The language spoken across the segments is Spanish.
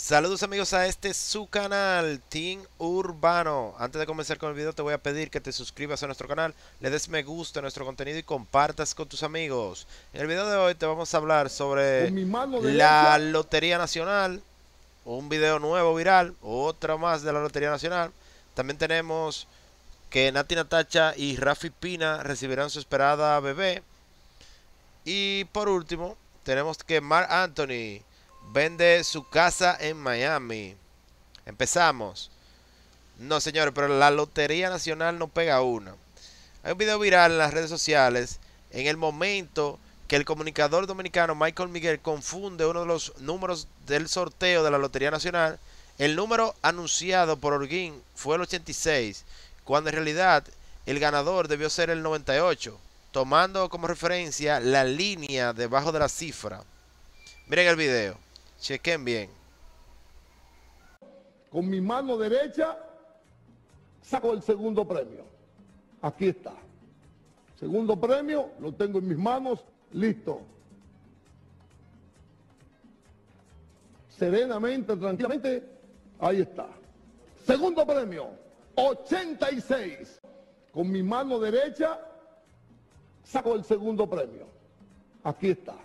Saludos amigos a este su canal Team Urbano Antes de comenzar con el video te voy a pedir que te suscribas a nuestro canal Le des me gusta a nuestro contenido y compartas con tus amigos En el video de hoy te vamos a hablar sobre la Lotería Nacional Un video nuevo viral, otra más de la Lotería Nacional También tenemos que Nati Natacha y Rafi Pina recibirán su esperada bebé Y por último tenemos que Mark Anthony Vende su casa en Miami. Empezamos. No, señores, pero la Lotería Nacional no pega una. Hay un video viral en las redes sociales en el momento que el comunicador dominicano Michael Miguel confunde uno de los números del sorteo de la Lotería Nacional. El número anunciado por Orguín fue el 86, cuando en realidad el ganador debió ser el 98, tomando como referencia la línea debajo de la cifra. Miren el video. Chequen bien. Con mi mano derecha saco el segundo premio. Aquí está. Segundo premio, lo tengo en mis manos, listo. Serenamente, tranquilamente, ahí está. Segundo premio, 86. Con mi mano derecha saco el segundo premio. Aquí está.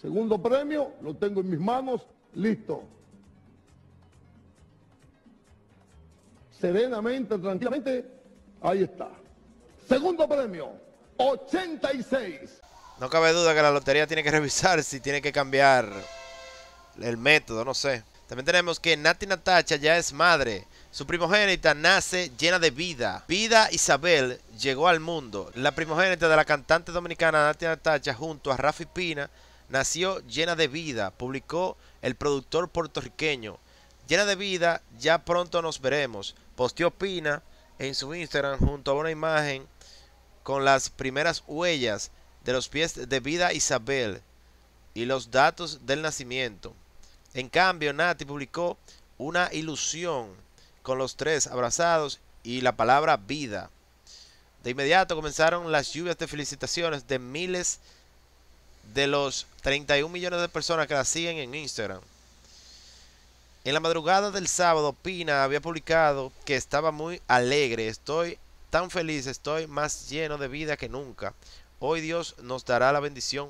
Segundo premio, lo tengo en mis manos, listo. Serenamente, tranquilamente, ahí está. Segundo premio, 86. No cabe duda que la lotería tiene que revisar si tiene que cambiar el método, no sé. También tenemos que Nati Natacha ya es madre. Su primogénita nace llena de vida. Vida Isabel llegó al mundo. La primogénita de la cantante dominicana Nati Natacha junto a Rafi Pina nació llena de vida, publicó el productor puertorriqueño. Llena de vida, ya pronto nos veremos. Posteó Pina en su Instagram junto a una imagen con las primeras huellas de los pies de vida Isabel y los datos del nacimiento. En cambio, Nati publicó una ilusión con los tres abrazados y la palabra vida. De inmediato comenzaron las lluvias de felicitaciones de miles de de los 31 millones de personas que la siguen en Instagram. En la madrugada del sábado, Pina había publicado que estaba muy alegre. Estoy tan feliz, estoy más lleno de vida que nunca. Hoy Dios nos dará la bendición.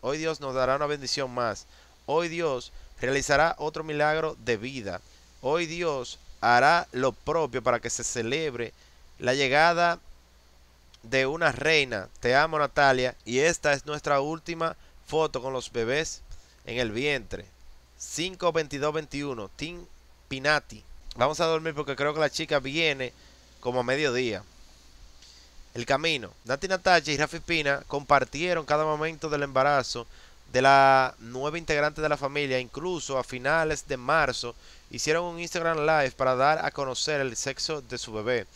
Hoy Dios nos dará una bendición más. Hoy Dios realizará otro milagro de vida. Hoy Dios hará lo propio para que se celebre la llegada de una reina. Te amo Natalia. Y esta es nuestra última foto con los bebés en el vientre. 5-22-21. Tim Pinati. Vamos a dormir porque creo que la chica viene como a mediodía. El camino. Nati Natalia y Rafi Pina compartieron cada momento del embarazo de la nueva integrante de la familia. Incluso a finales de marzo hicieron un Instagram Live para dar a conocer el sexo de su bebé.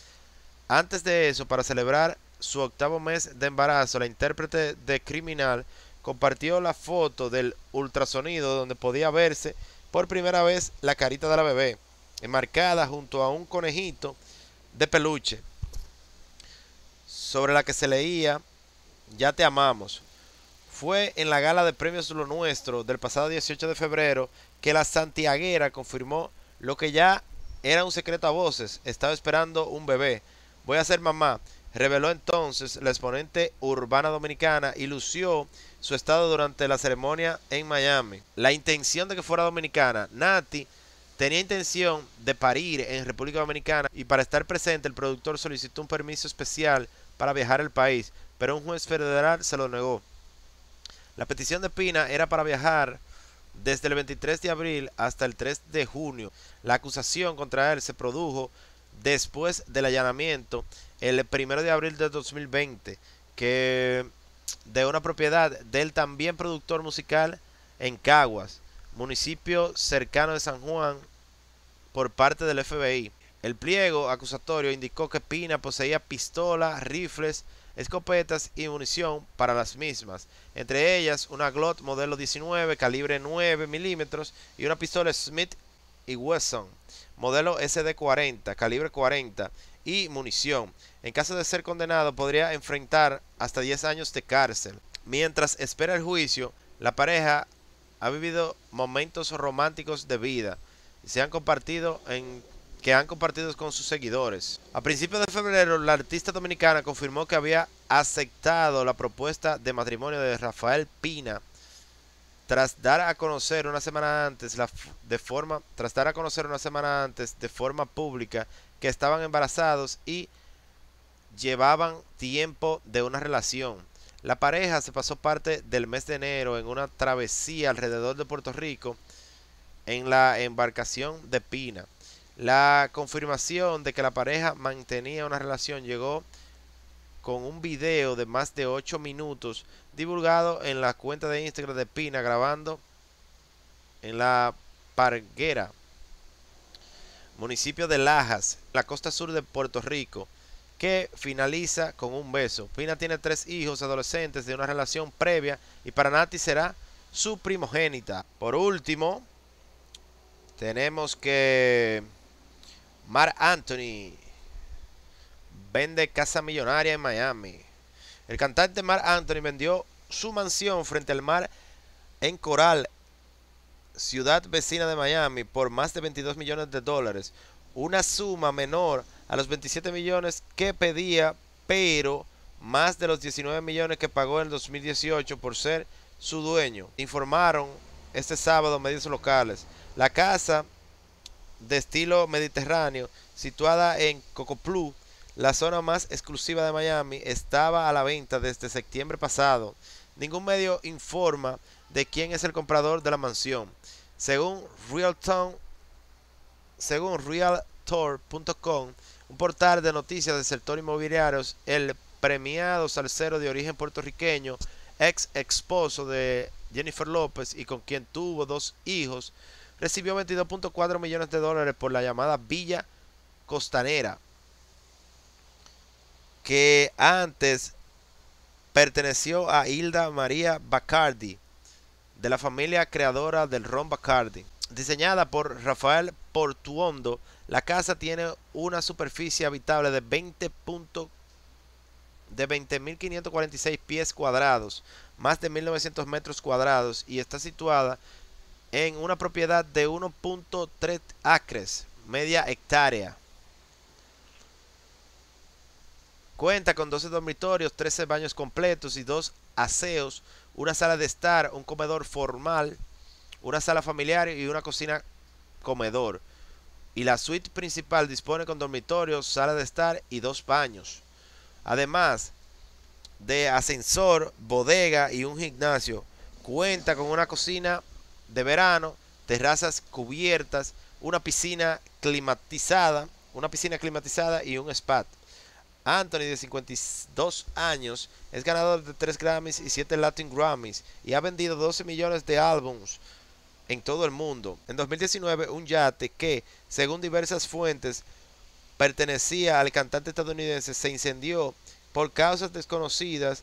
Antes de eso, para celebrar su octavo mes de embarazo, la intérprete de Criminal compartió la foto del ultrasonido donde podía verse por primera vez la carita de la bebé, enmarcada junto a un conejito de peluche, sobre la que se leía Ya te amamos. Fue en la gala de premios Lo Nuestro del pasado 18 de febrero que la santiaguera confirmó lo que ya era un secreto a voces, estaba esperando un bebé. Voy a ser mamá reveló entonces la exponente urbana dominicana y lució su estado durante la ceremonia en Miami. La intención de que fuera dominicana, Nati tenía intención de parir en República Dominicana y para estar presente el productor solicitó un permiso especial para viajar al país, pero un juez federal se lo negó. La petición de Pina era para viajar desde el 23 de abril hasta el 3 de junio. La acusación contra él se produjo después del allanamiento el primero de abril de 2020 que de una propiedad del también productor musical en Caguas, municipio cercano de San Juan, por parte del FBI. El pliego acusatorio indicó que Pina poseía pistolas, rifles, escopetas y munición para las mismas, entre ellas una Glock modelo 19 calibre 9 milímetros y una pistola Smith y Wesson, modelo SD40, calibre 40 y munición. En caso de ser condenado podría enfrentar hasta 10 años de cárcel. Mientras espera el juicio, la pareja ha vivido momentos románticos de vida y se han compartido en que han compartido con sus seguidores. A principios de febrero, la artista dominicana confirmó que había aceptado la propuesta de matrimonio de Rafael Pina, tras dar a conocer una semana antes de forma a conocer una semana antes de forma pública que estaban embarazados y llevaban tiempo de una relación. La pareja se pasó parte del mes de enero en una travesía alrededor de Puerto Rico en la embarcación de Pina. La confirmación de que la pareja mantenía una relación llegó con un video de más de 8 minutos divulgado en la cuenta de Instagram de Pina grabando en la Parguera, municipio de Lajas, la costa sur de Puerto Rico, que finaliza con un beso. Pina tiene tres hijos adolescentes de una relación previa y para Nati será su primogénita. Por último, tenemos que Mar Anthony Vende casa millonaria en Miami. El cantante Mark Anthony vendió su mansión frente al mar en Coral, ciudad vecina de Miami, por más de 22 millones de dólares. Una suma menor a los 27 millones que pedía, pero más de los 19 millones que pagó en 2018 por ser su dueño. Informaron este sábado medios locales. La casa de estilo mediterráneo, situada en Cocoplú la zona más exclusiva de Miami, estaba a la venta desde septiembre pasado. Ningún medio informa de quién es el comprador de la mansión. Según según Realtor.com, un portal de noticias del sector inmobiliario, el premiado salsero de origen puertorriqueño, ex esposo de Jennifer López y con quien tuvo dos hijos, recibió 22.4 millones de dólares por la llamada Villa Costanera, que antes perteneció a Hilda María Bacardi, de la familia creadora del ron Bacardi. Diseñada por Rafael Portuondo, la casa tiene una superficie habitable de 20 de 20.546 pies cuadrados, más de 1.900 metros cuadrados y está situada en una propiedad de 1.3 acres, media hectárea. Cuenta con 12 dormitorios, 13 baños completos y dos aseos, una sala de estar, un comedor formal, una sala familiar y una cocina comedor. Y la suite principal dispone con dormitorios, sala de estar y dos baños. Además de ascensor, bodega y un gimnasio, cuenta con una cocina de verano, terrazas cubiertas, una piscina climatizada, una piscina climatizada y un spa. Anthony, de 52 años, es ganador de 3 Grammys y 7 Latin Grammys y ha vendido 12 millones de álbums en todo el mundo. En 2019, un yate que, según diversas fuentes, pertenecía al cantante estadounidense se incendió por causas desconocidas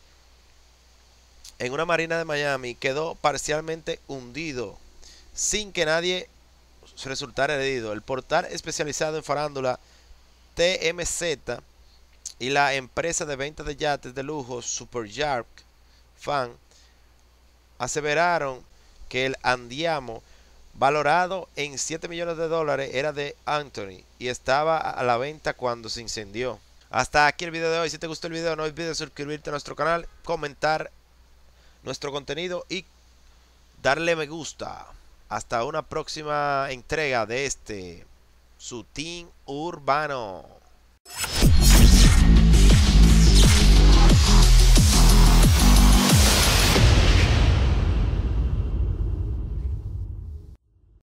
en una marina de Miami y quedó parcialmente hundido sin que nadie resultara herido. El portal especializado en farándula TMZ y la empresa de venta de yates de lujo Super yark Fan aseveraron que el Andiamo, valorado en 7 millones de dólares, era de Anthony y estaba a la venta cuando se incendió. Hasta aquí el video de hoy. Si te gustó el video, no olvides suscribirte a nuestro canal, comentar nuestro contenido y darle me gusta. Hasta una próxima entrega de este, su urbano.